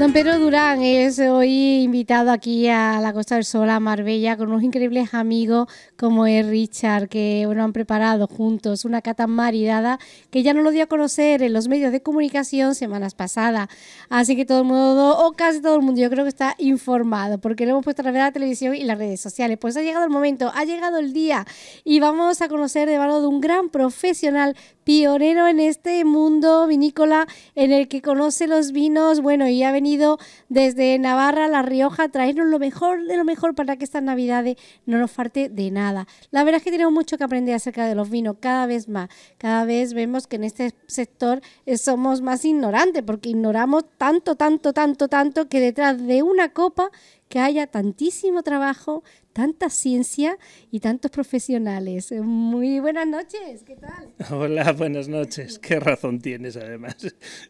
Don Pedro Durán es hoy invitado aquí a la Costa del Sol, a Marbella, con unos increíbles amigos como es Richard, que bueno, han preparado juntos una cata maridada que ya no lo dio a conocer en los medios de comunicación semanas pasadas. Así que todo el mundo, o casi todo el mundo, yo creo que está informado, porque lo hemos puesto a través de la televisión y las redes sociales. Pues ha llegado el momento, ha llegado el día y vamos a conocer de valor de un gran profesional pionero en este mundo vinícola en el que conoce los vinos, bueno, y ha venido desde Navarra, La Rioja, traernos lo mejor de lo mejor para que estas navidades no nos falte de nada. La verdad es que tenemos mucho que aprender acerca de los vinos, cada vez más. Cada vez vemos que en este sector eh, somos más ignorantes, porque ignoramos tanto, tanto, tanto, tanto que detrás de una copa que haya tantísimo trabajo, tanta ciencia y tantos profesionales. Muy buenas noches, ¿qué tal? Hola, buenas noches. Qué razón tienes además.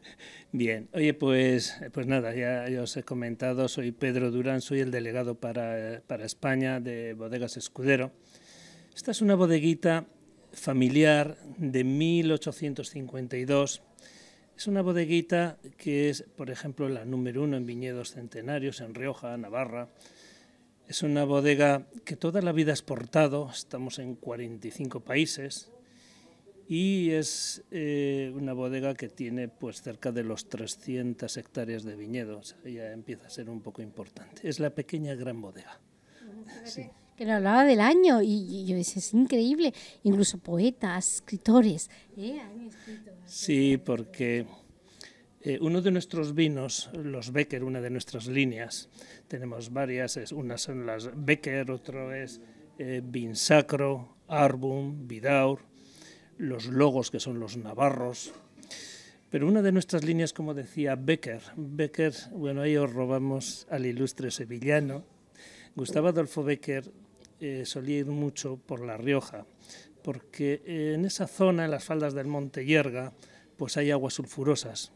Bien, oye, pues, pues nada, ya, os he comentado, soy Pedro Durán, soy el delegado para, para España de Bodegas Escudero. Esta es una bodeguita familiar de 1852 es una bodeguita que es, por ejemplo, la número uno en viñedos centenarios en Rioja, Navarra. Es una bodega que toda la vida ha exportado, estamos en 45 países, y es eh, una bodega que tiene pues cerca de los 300 hectáreas de viñedos, ya empieza a ser un poco importante. Es la pequeña gran bodega. Pero hablaba del año y, es increíble, incluso poetas, escritores, ¿eh? han escrito. Sí, porque eh, uno de nuestros vinos, los Becker, una de nuestras líneas, tenemos varias, es, unas son las Becker, otro es eh, sacro Arbum, Vidaur, los Logos, que son los Navarros, pero una de nuestras líneas, como decía Becker, Becker, bueno, ahí os robamos al ilustre sevillano, Gustavo Adolfo Becker eh, solía ir mucho por La Rioja, porque eh, en esa zona, en las faldas del Monte yerga pues hay aguas sulfurosas.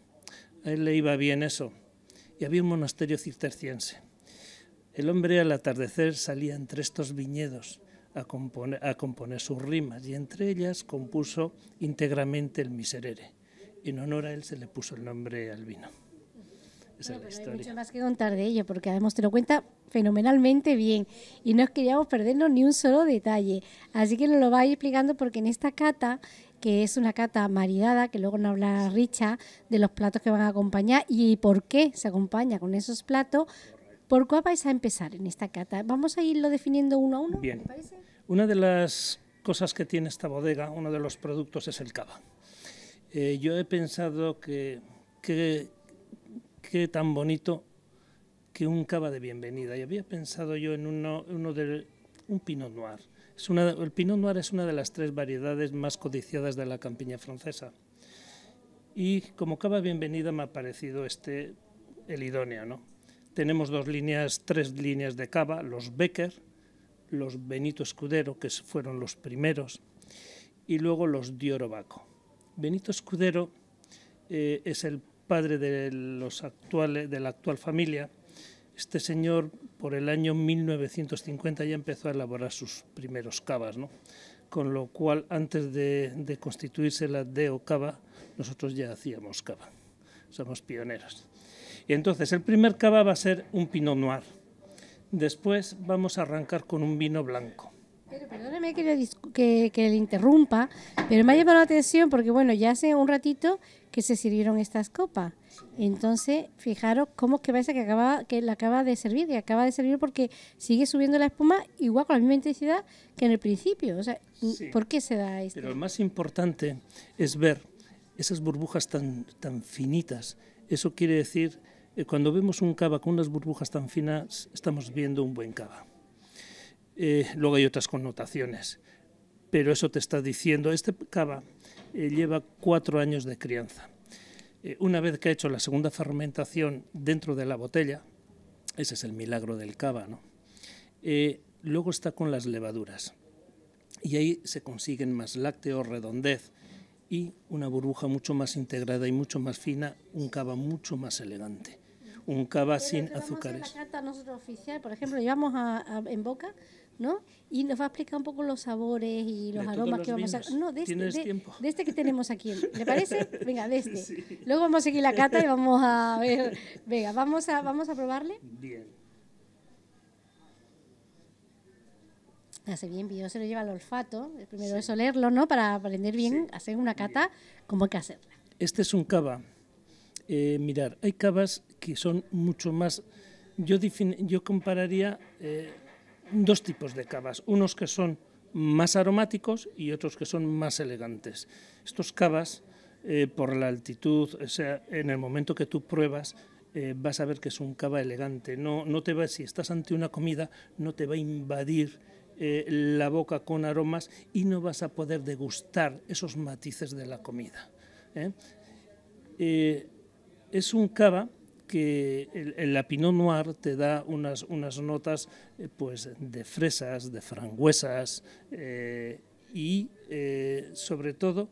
A él le iba bien eso. Y había un monasterio cisterciense. El hombre al atardecer salía entre estos viñedos a a componer sus rimas y entre ellas compuso íntegramente el Miserere. En honor a él se le puso el nombre al vino no, Hay mucho más que contar de ello, porque además te lo cuenta fenomenalmente bien y no queríamos perdernos ni un solo detalle. Así que nos lo vais explicando porque en esta cata que es una cata maridada, que luego nos hablará Richa de los platos que van a acompañar y por qué se acompaña con esos platos. ¿Por cuál vais a empezar en esta cata? Vamos a irlo definiendo uno a uno. Bien. Una de las cosas que tiene esta bodega, uno de los productos es el cava. Eh, yo he pensado que, que qué tan bonito que un cava de bienvenida. Y había pensado yo en uno, un pinot noir. Es una, el pinot noir es una de las tres variedades más codiciadas de la campiña francesa. Y como cava bienvenida me ha parecido este el idóneo, Tenemos dos líneas, tres líneas de cava, los Becker, los Benito Escudero, que fueron los primeros, y luego los Diorobaco. Benito Escudero eh, es el padre de, los actuales, de la actual familia, este señor por el año 1950 ya empezó a elaborar sus primeros cavas, con lo cual antes de, constituirse la DEO Cava, nosotros ya hacíamos cava, somos pioneros. Y entonces el primer cava va a ser un Pinot Noir, después vamos a arrancar con un vino blanco, Perdóneme que le, interrumpa, pero me ha llamado la atención porque, bueno, ya hace un ratito que se sirvieron estas copas. Entonces, fijaros cómo es que parece que acaba, que la acaba de servir, y acaba de servir porque sigue subiendo la espuma igual con la misma intensidad que en el principio. O sea, ¿por qué se da esto? Pero lo más importante es ver esas burbujas tan, tan finitas. Eso quiere decir, que eh, cuando vemos un cava con unas burbujas tan finas, estamos viendo un buen cava. Eh, luego hay otras connotaciones. Pero eso te está diciendo, este cava eh, lleva cuatro años de crianza. Eh, una vez que ha hecho la segunda fermentación dentro de la botella, ese es el milagro del cava, ¿no? luego está con las levaduras. Y ahí se consiguen más lácteo, redondez y una burbuja mucho más integrada y mucho más fina, un cava mucho más elegante un cava sin azúcares. la carta nosotros oficial, por ejemplo, llevamos en boca ¿no? Y nos va a explicar un poco los sabores y los aromas que vamos a... No, de este, de, este, que tenemos aquí. ¿Le parece? Venga, de este. Luego vamos a seguir la cata y vamos a ver... Venga, vamos a, vamos a probarle. Bien. Hace bien, yo se lo lleva el olfato. El Primero es olerlo, ¿no? Para aprender bien, a hacer una cata, cómo hay que hacerla. Este es un cava. Eh, mirar, hay cavas que son mucho más... Yo, yo compararía... Eh, dos tipos de cavas, unos que son más aromáticos y otros que son más elegantes. Estos cavas, eh, por la altitud, o sea, en el momento que tú pruebas, eh, vas a ver que es un cava elegante. No, te va, si estás ante una comida, no te va a invadir eh, la boca con aromas y no vas a poder degustar esos matices de la comida. es un cava que el, la Pinot Noir te da unas, unas notas eh, pues, de fresas, de frangüesas eh, y eh, sobre todo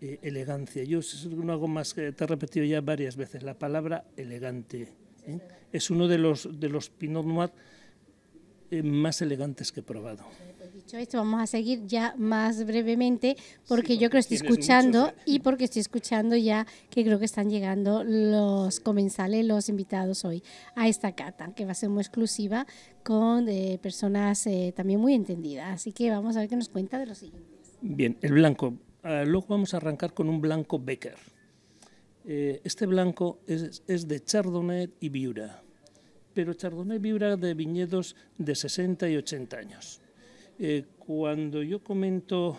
elegancia. Yo no hago más que te he repetido ya varias veces la palabra elegante. Es uno de los, de los Pinot Noir más elegantes que he probado dicho esto, vamos a seguir ya más brevemente porque yo creo que estoy escuchando y porque estoy escuchando ya que creo que están llegando los comensales, los invitados hoy a esta cata, que va a ser muy exclusiva con eh, personas eh, también muy entendidas. Así que vamos a ver qué nos cuenta de los siguientes. Bien, el blanco. Ah, luego vamos a arrancar con un blanco Becker. Eh, este blanco es, de Chardonnay y Viura pero Chardonnay Viura de viñedos de 60 y 80 años. Eh, cuando yo comento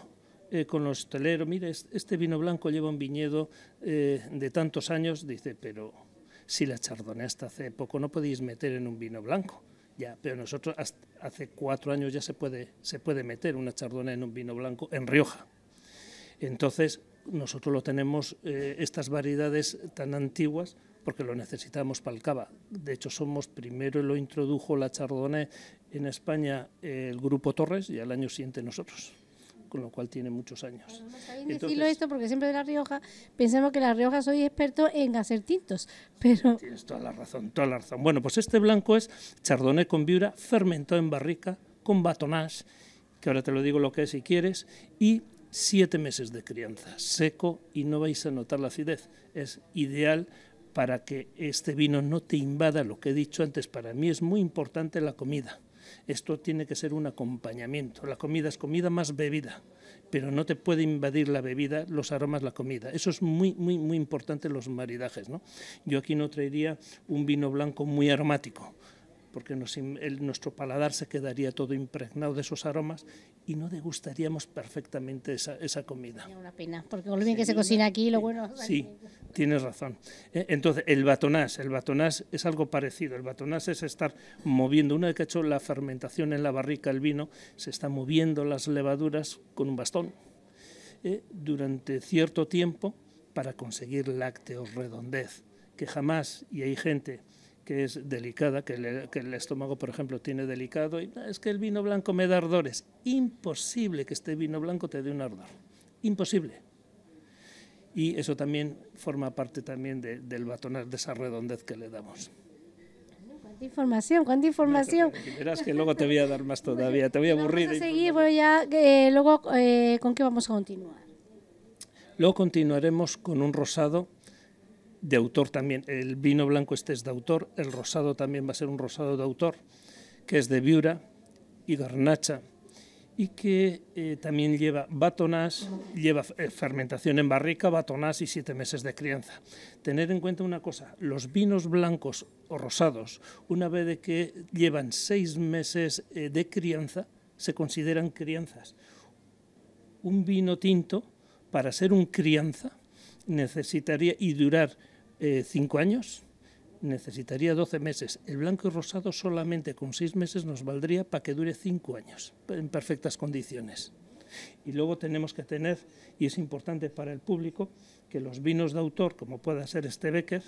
eh, con los teleros, mire, este vino blanco lleva un viñedo eh, de tantos años, dice, pero si la chardonnay hasta hace poco no podéis meter en un vino blanco. Ya, pero nosotros hace cuatro años ya se puede, meter una chardonnay en un vino blanco en Rioja. Entonces, nosotros lo tenemos, estas variedades tan antiguas, porque lo necesitamos para el cava. De hecho, somos, primero lo introdujo la Chardonnay en España el Grupo Torres y al año siguiente nosotros con lo cual tiene muchos años. Bueno, decirlo esto porque siempre de La Rioja pensamos que La Rioja soy experto en hacer tintos, pero... Tienes toda la razón, toda la razón. Bueno, pues este blanco es chardonnay con viura, fermentado en barrica, con batonage, que ahora te lo digo lo que es si quieres, y siete meses de crianza, seco y no vais a notar la acidez. Es ideal para que este vino no te invada lo que he dicho antes. Para mí es muy importante la comida. Esto tiene que ser un acompañamiento. La comida es comida más bebida, pero no te puede invadir la bebida, los aromas, la comida. Eso es muy, muy, muy importante los maridajes. ¿no? Yo aquí no traería un vino blanco muy aromático, porque nuestro paladar se quedaría todo impregnado de esos aromas y no degustaríamos perfectamente esa, comida. Es una pena, porque con bien que se cocina aquí, lo bueno... Sí, tienes razón. Eh, entonces, el batonás, el batonás es algo parecido. El batonás es estar moviendo, una vez que ha hecho la fermentación en la barrica el vino, se está moviendo las levaduras con un bastón eh, durante cierto tiempo para conseguir lácteos redondez, que jamás, y hay gente que es delicada, que, el estómago, por ejemplo, tiene delicado, y ah, es que el vino blanco me da ardores. Imposible que este vino blanco te dé un ardor. Imposible. Y eso también forma parte también del batonar, de esa redondez que le damos. Cuánta información, cuánta información. verás que luego te voy a dar más todavía, te voy a aburrir. Vamos a seguir, ya, eh, luego, eh, ¿con qué vamos a continuar? Luego continuaremos con un rosado de autor también. El vino blanco este es de autor, el rosado también va a ser un rosado de autor, que es de Viura y Garnacha, y que eh, también lleva batonás, lleva eh, fermentación en barrica, batonás y siete meses de crianza. Tener en cuenta una cosa, los vinos blancos o rosados, una vez que llevan seis meses eh, de crianza, se consideran crianzas. Un vino tinto, para ser un crianza, necesitaría y durar eh, cinco años, necesitaría 12 meses. El blanco y rosado solamente con seis meses nos valdría para que dure cinco años, en perfectas condiciones. Y luego tenemos que tener, y es importante para el público, que los vinos de autor, como pueda ser este Becker,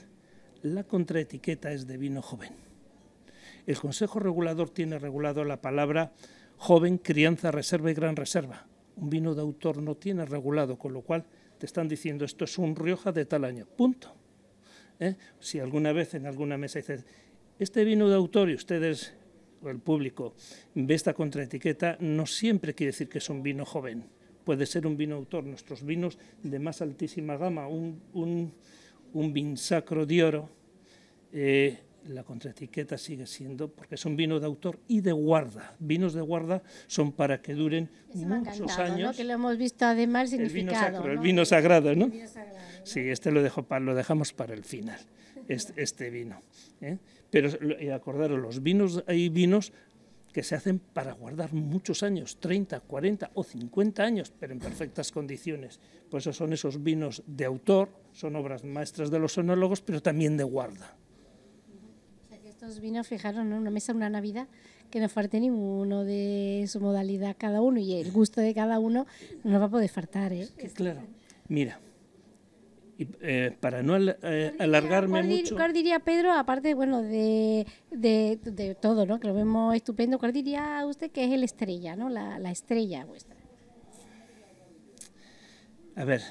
la contraetiqueta es de vino joven. El Consejo Regulador tiene regulado la palabra joven, crianza, reserva y gran reserva. Un vino de autor no tiene regulado, con lo cual te están diciendo esto es un Rioja de tal año. Punto ¿eh? Si alguna vez en alguna mesa dices, este vino de autor y ustedes, o el público, ve esta contraetiqueta, no siempre quiere decir que es un vino joven. Puede ser un vino autor. Nuestros vinos de más altísima gama, un, un, vin sacro de oro, eh, la contraetiqueta sigue siendo, porque es un vino de autor y de guarda. Vinos de guarda son para que duren muchos años. Que hemos visto además el vino el vino sagrado, ¿no? El vino sagrado, Sí, este lo, dejo lo dejamos para el final, este, vino. ¿eh? Pero acordaros, los vinos, hay vinos que se hacen para guardar muchos años, 30, 40 o 50 años, pero en perfectas condiciones. Pues eso son esos vinos de autor, son obras maestras de los sonólogos, pero también de guarda vino vinos, fijaros, en una mesa, una Navidad, que no falte ninguno de su modalidad cada uno y el gusto de cada uno no va a poder faltar. ¿eh? claro, mira, eh, para no eh, alargarme diría, mucho. ¿Cuál diría Pedro, aparte bueno, de, de, todo, ¿no? que lo vemos estupendo, cuál diría usted que es el estrella, ¿no? la, la estrella vuestra? A ver,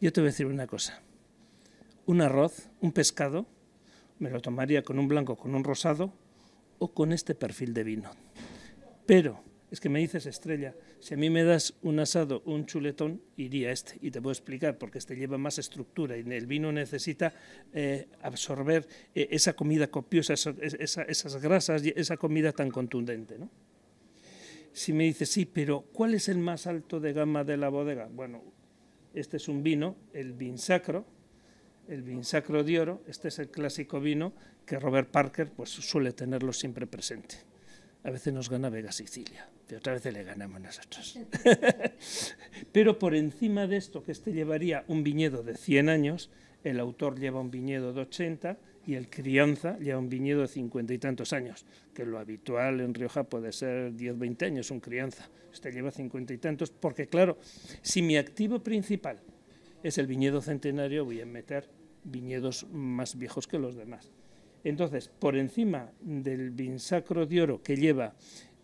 yo te voy a decir una cosa. Un arroz, un pescado, me lo tomaría con un blanco, con un rosado o con este perfil de vino. Pero, es que me dices estrella, si a mí me das un asado, un chuletón, iría este. Y te puedo explicar, porque este lleva más estructura y el vino necesita eh, absorber eh, esa comida copiosa, esas grasas y esa comida tan contundente. Si me dices, sí, pero ¿cuál es el más alto de gama de la bodega? Bueno, este es un vino, el vin sacro, el sacro de Oro, este es el clásico vino que Robert Parker pues, suele tenerlo siempre presente. A veces nos gana Vega Sicilia, y otra vez le ganamos nosotros. Pero por encima de esto, que este llevaría un viñedo de 100 años, el autor lleva un viñedo de 80 y el crianza lleva un viñedo de 50 y tantos años, que lo habitual en Rioja puede ser 10, 20 años un crianza. Este lleva 50 y tantos, porque claro, si mi activo principal es el viñedo centenario, voy a meter viñedos más viejos que los demás. Entonces, por encima del vinsacro de oro que lleva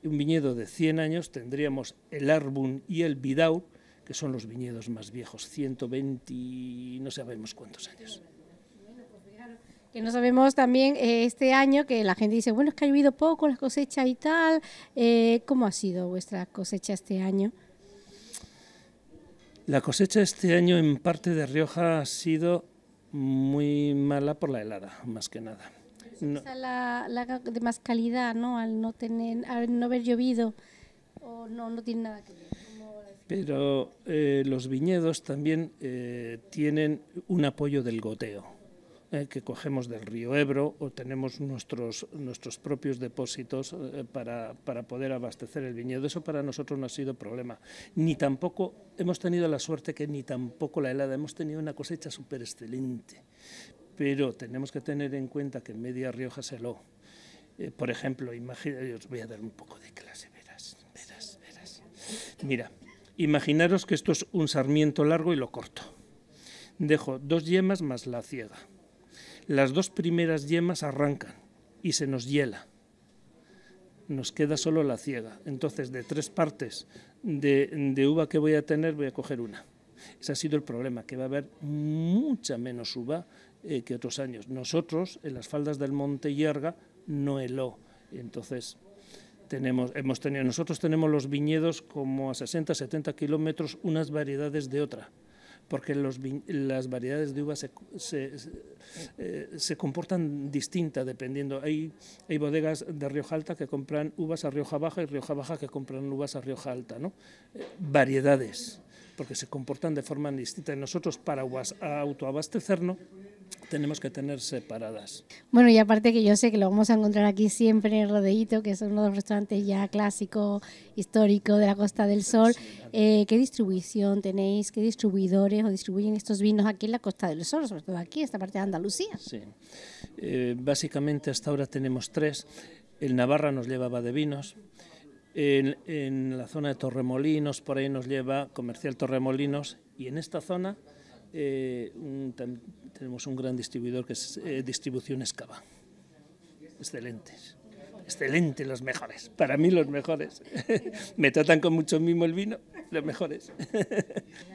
un viñedo de 100 años, tendríamos el Arbun y el Vidau, que son los viñedos más viejos, 120 y no sabemos cuántos años. Pues que no sabemos también eh, este año que la gente dice, bueno, es que ha llovido poco la cosecha y tal. Eh, ¿Cómo ha sido vuestra cosecha este año? La cosecha este año en parte de Rioja ha sido muy mala por la helada, más que nada. la, de más calidad, ¿no? Al no tener, no haber llovido, o no, no tiene nada que ver. Pero eh, los viñedos también eh, tienen un apoyo del goteo. Eh, que cogemos del río Ebro o tenemos nuestros, nuestros propios depósitos eh, para, para, poder abastecer el viñedo. Eso para nosotros no ha sido problema. Ni tampoco hemos tenido la suerte que ni tampoco la helada. Hemos tenido una cosecha súper excelente. Pero tenemos que tener en cuenta que en media Rioja se lo... Eh, por ejemplo, imagina, os voy a dar un poco de clase, Mira, imaginaros que esto es un sarmiento largo y lo corto. Dejo dos yemas más la ciega las dos primeras yemas arrancan y se nos hiela. Nos queda solo la ciega. Entonces, de tres partes de, uva que voy a tener, voy a coger una. Ese ha sido el problema, que va a haber mucha menos uva eh, que otros años. Nosotros, en las faldas del Monte Yerga, no heló. Entonces, tenemos, hemos tenido, nosotros tenemos los viñedos como a 60, 70 kilómetros, unas variedades de otra porque las variedades de uvas eh, se, comportan distintas dependiendo. Hay, hay bodegas de Rioja Alta que compran uvas a Rioja Baja y Rioja Baja que compran uvas a Rioja Alta. ¿no? Eh, variedades, porque se comportan de forma distinta. Nosotros para autoabastecernos tenemos que tener separadas. Bueno, y aparte que yo sé que lo vamos a encontrar aquí siempre en Rodeíto, que es uno de los restaurantes ya clásico, histórico de la Costa del Sol. Eh, ¿Qué distribución tenéis? ¿Qué distribuidores o distribuyen estos vinos aquí en la Costa del Sol, sobre todo aquí, en esta parte de Andalucía? Sí. Eh, básicamente hasta ahora tenemos tres. El Navarra nos llevaba de vinos. en la zona de Torremolinos, por ahí nos lleva Comercial Torremolinos. Y en esta zona eh, tenemos un gran distribuidor que es eh, Distribución Escava. Excelentes, excelentes los mejores, para mí los mejores. Me tratan con mucho mimo el vino mejores.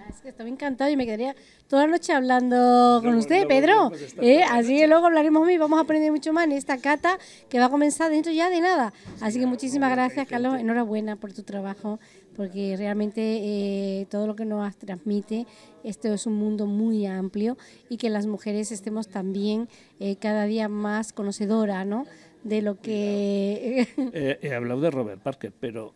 Es estoy encantado y me quedaría toda la noche hablando con usted, Pedro. Eh, así que luego hablaremos y vamos a aprender mucho más en esta cata que va a comenzar dentro ya de nada. Así que muchísimas gracias, Carlos. Enhorabuena por tu trabajo, porque realmente eh, todo lo que nos transmite, esto es un mundo muy amplio y que las mujeres estemos también eh, cada día más conocedoras, ¿no? De lo que... he hablado de Robert Parker, pero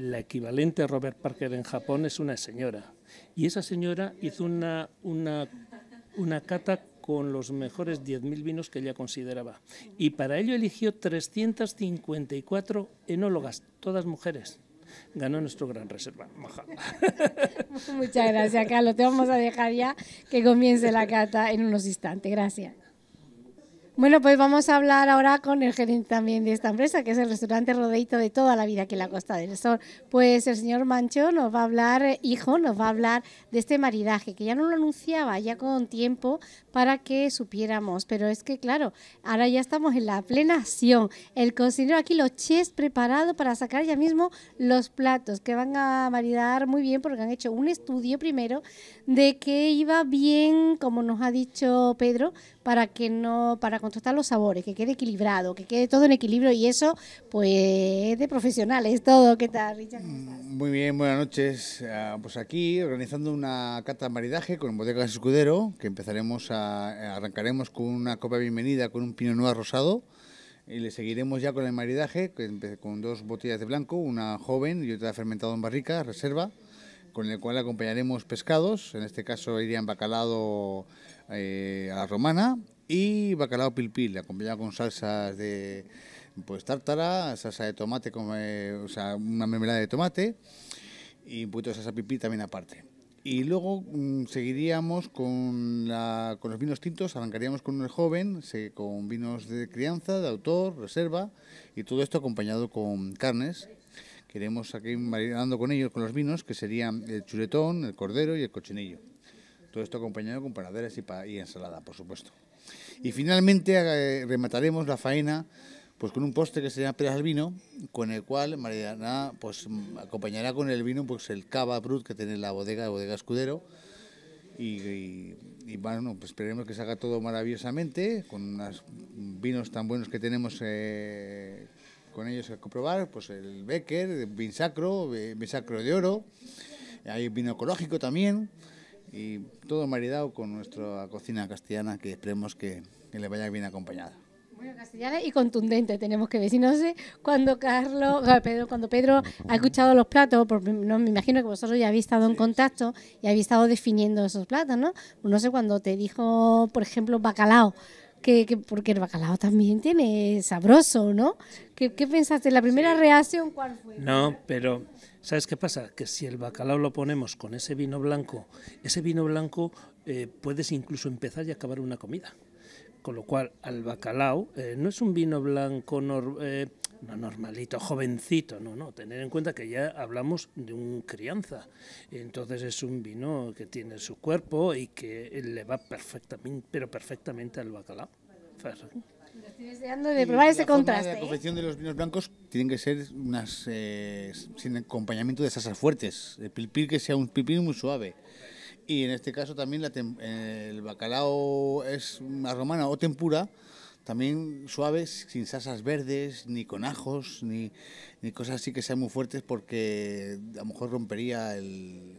la equivalente a Robert Parker en Japón es una señora. Y esa señora hizo una, una, una cata con los mejores 10.000 vinos que ella consideraba. Y para ello eligió 354 enólogas, todas mujeres. Ganó nuestro gran reserva. Muchas gracias, Carlos. Te vamos a dejar ya que comience la cata en unos instantes. Gracias. Bueno, pues vamos a hablar ahora con el gerente también de esta empresa, que es el restaurante Rodeito de toda la vida aquí en la Costa del Sol. Pues el señor Mancho nos va a hablar, eh, hijo, nos va a hablar de este maridaje, que ya no lo anunciaba, ya con tiempo, para que supiéramos. Pero es que, claro, ahora ya estamos en la plena acción. El cocinero aquí, los chefs preparado para sacar ya mismo los platos, que van a maridar muy bien, porque han hecho un estudio primero de que iba bien, como nos ha dicho Pedro, para que no... Para contrastar los sabores, que quede equilibrado, que quede todo en equilibrio y eso, pues, de profesionales todo. ¿Qué tal, Richard? Mm, muy bien, buenas noches. Ah, pues aquí organizando una cata de maridaje con Bodegas Escudero, que empezaremos a, eh, arrancaremos con una copa de bienvenida con un pino noir rosado y le seguiremos ya con el maridaje, con dos botellas de blanco, una joven y otra fermentada en barrica, reserva, con el cual acompañaremos pescados, en este caso irían bacalado eh, a la romana y bacalao pilpil, acompañado con salsas de pues tártara, salsa de tomate, como, eh, o sea, una mermelada de tomate y un poquito de salsa pipí también aparte. Y luego mm, seguiríamos con, con los vinos tintos, arrancaríamos con el joven, con vinos de crianza, de autor, reserva, y todo esto acompañado con carnes. Queremos aquí marinando con ellos, con los vinos, que serían el chuletón, el cordero y el cochinillo. Todo esto acompañado con panaderas y ensalada, por supuesto. Y finalmente eh, remataremos la faena pues con un postre que se llama Peras al Vino, con el cual Mariana pues, acompañará con el vino pues, el Cava Brut que tiene la bodega, la bodega Escudero. Y, bueno, pues esperemos que salga todo maravillosamente, con unos vinos tan buenos que tenemos eh, con ellos a comprobar, pues el Becker, el Vin Sacro, el eh, de Oro, hay vino ecológico también y todo maridado con nuestra cocina castellana que esperemos que, le vaya bien acompañada. Bueno, castellana y contundente tenemos que decir, no sé, cuando Carlos, ah, Pedro, cuando Pedro ha escuchado los platos, no, me imagino que vosotros ya habéis estado en contacto y habéis estado definiendo esos platos, ¿no? Pues no sé, cuando te dijo, por ejemplo, bacalao, que, porque el bacalao también tiene sabroso, ¿no? ¿Qué, pensaste? ¿La primera reacción cuál fue? No, pero ¿sabes qué pasa? Que si el bacalao lo ponemos con ese vino blanco, ese vino blanco eh, puedes incluso empezar y acabar una comida. Con lo cual, al bacalao, eh, no es un vino blanco... Eh, no normalito, jovencito, no, no, tener en cuenta que ya hablamos de un crianza, entonces es un vino que tiene su cuerpo y que le va perfectamente, pero perfectamente al bacalao. Estoy deseando de probar este la contraste. la ¿eh? confección de los vinos blancos tienen que ser unas eh, sin acompañamiento de salsas fuertes. de pilpil que sea un pilpil muy suave. Y en este caso también el bacalao es más romana o tempura también suaves, sin salsas verdes, ni con ajos, ni, cosas así que sean muy fuertes porque a lo mejor rompería el,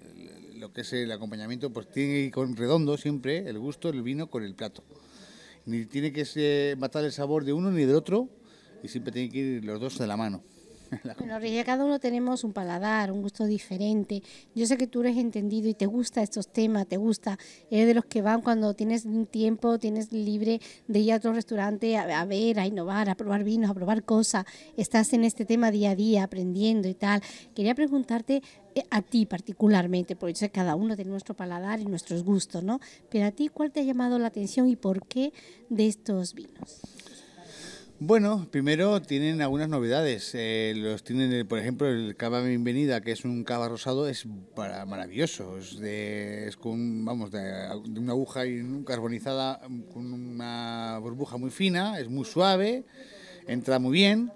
lo que es el acompañamiento, pues tiene que ir con redondo siempre ¿eh? el gusto, el vino con el plato. Ni tiene que matar el sabor de uno ni del otro y siempre tiene que ir los dos de la mano. Bueno, y cada uno tenemos un paladar, un gusto diferente. Yo sé que tú eres entendido y te gusta estos temas, te gusta. Eres de los que van cuando tienes un tiempo, tienes libre de ir a otro restaurante a, ver, a innovar, a probar vinos, a probar cosas. Estás en este tema día a día, aprendiendo y tal. Quería preguntarte eh, a ti particularmente, porque yo sé que cada uno tiene nuestro paladar y nuestros gustos, ¿no? Pero a ti, ¿cuál te ha llamado la atención y por qué de estos vinos? Bueno, primero tienen algunas novedades. Eh, los tienen, eh, por ejemplo, el cava bienvenida, que es un cava rosado, es para, maravilloso. Es, de, vamos, de, una aguja carbonizada con una burbuja muy fina, es muy suave, entra muy bien.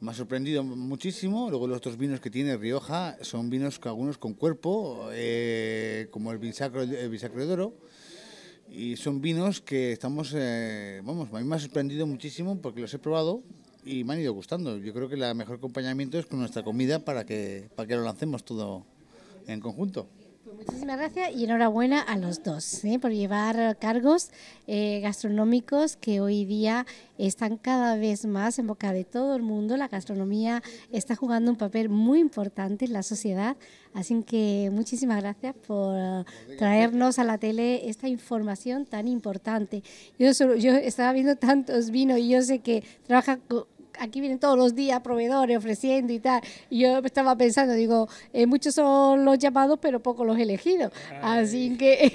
Me ha sorprendido muchísimo. Luego los otros vinos que tiene Rioja son vinos algunos con cuerpo, eh, como el Vinsacro, el de Oro y son vinos que estamos, eh, vamos, a me ha sorprendido muchísimo porque los he probado y me han ido gustando. Yo creo que el mejor acompañamiento es con nuestra comida para que, para que lo lancemos todo en conjunto. Pues muchísimas gracias y enhorabuena a los dos ¿eh? por llevar cargos eh, gastronómicos que hoy día están cada vez más en boca de todo el mundo. La gastronomía está jugando un papel muy importante en la sociedad, así que muchísimas gracias por traernos a la tele esta información tan importante. Yo, yo estaba viendo tantos vinos y yo sé que trabaja con aquí vienen todos los días proveedores ofreciendo y tal. Y yo estaba pensando, digo, eh, muchos son los llamados, pero pocos los elegidos. Así que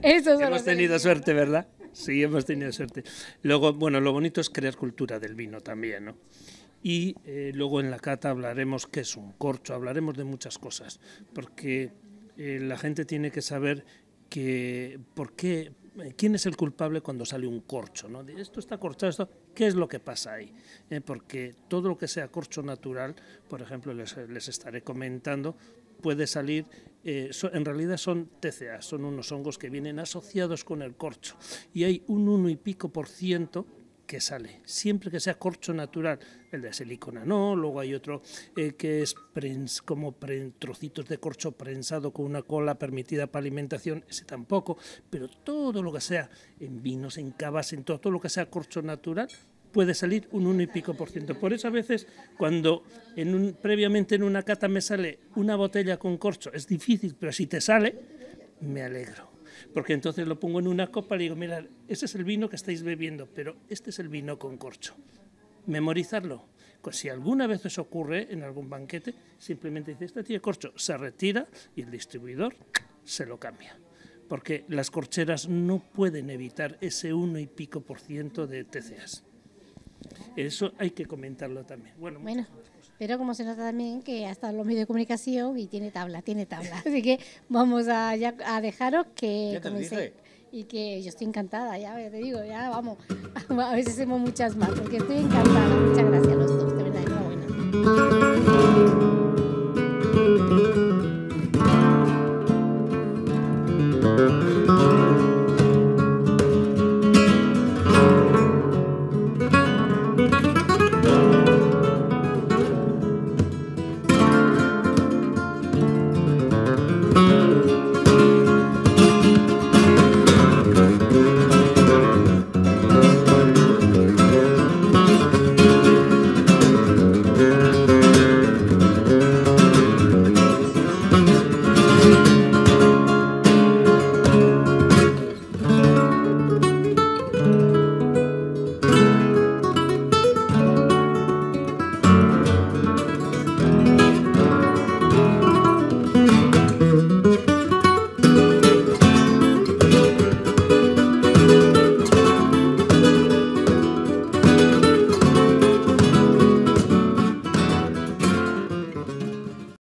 eso Hemos tenido suerte, ¿verdad? Sí, hemos tenido suerte. Luego, bueno, lo bonito es crear cultura del vino también, ¿no? Y eh, luego en la cata hablaremos qué es un corcho, hablaremos de muchas cosas, porque eh, la gente tiene que saber que por qué, quién es el culpable cuando sale un corcho, ¿no? Esto está corchado, esto, ¿qué es lo que pasa ahí? Eh, porque todo lo que sea corcho natural, por ejemplo, les, les estaré comentando, puede salir, eh, en realidad son TCA, son unos hongos que vienen asociados con el corcho y hay un uno y pico por ciento que sale, siempre que sea corcho natural, el de silicona no, luego hay otro eh, que es como trocitos de corcho prensado con una cola permitida para alimentación, ese tampoco, pero todo lo que sea en vinos, en cabas, en todo, lo que sea corcho natural, puede salir un 1 y pico por ciento. Por eso a veces cuando previamente en una cata me sale una botella con corcho, es difícil, pero si te sale, me alegro porque entonces lo pongo en una copa y le digo, mira, ese es el vino que estáis bebiendo, pero este es el vino con corcho. Memorizarlo. Pues si alguna vez os ocurre en algún banquete, simplemente dice, este tiene corcho, se retira y el distribuidor se lo cambia. Porque las corcheras no pueden evitar ese uno y pico por ciento de TCAs. Eso hay que comentarlo también. Bueno, bueno. Pero como se nota también que ha estado en los medios de comunicación y tiene tabla, tiene tabla. Así que vamos a, dejaros que... y que yo estoy encantada, ya te digo, ya vamos, a veces hacemos muchas más, porque estoy encantada, muchas gracias a los dos, de verdad,